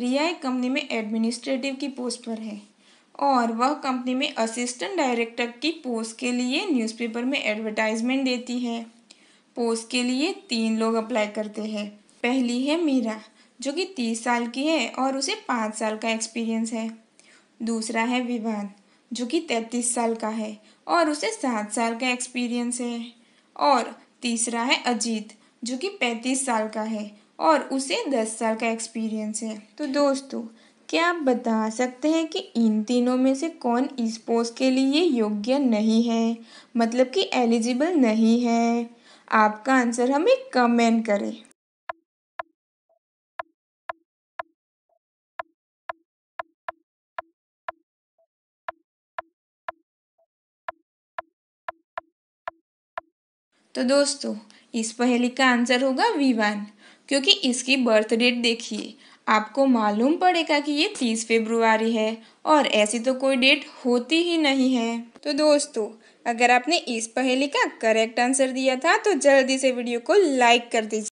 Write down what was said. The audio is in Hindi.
रिया एक कंपनी में एडमिनिस्ट्रेटिव की पोस्ट पर है और वह कंपनी में असिस्टेंट डायरेक्टर की पोस्ट के लिए न्यूज़पेपर में एडवर्टाइजमेंट देती है पोस्ट के लिए तीन लोग अप्लाई करते हैं पहली है मीरा जो कि तीस साल की है और उसे पाँच साल का एक्सपीरियंस है दूसरा है विवान जो कि तैंतीस साल का है और उसे सात साल का एक्सपीरियंस है और तीसरा है अजीत जो कि पैंतीस साल का है और उसे दस साल का एक्सपीरियंस है तो दोस्तों क्या आप बता सकते हैं कि इन तीनों में से कौन इस पोस्ट के लिए योग्य नहीं है मतलब कि एलिजिबल नहीं है आपका आंसर हमें कमेंट करें तो दोस्तों इस पहेली का आंसर होगा विवान क्योंकि इसकी बर्थ डेट देखिए आपको मालूम पड़ेगा कि ये तीस फेब्रुआरी है और ऐसी तो कोई डेट होती ही नहीं है तो दोस्तों अगर आपने इस पहेली का करेक्ट आंसर दिया था तो जल्दी से वीडियो को लाइक कर दीजिए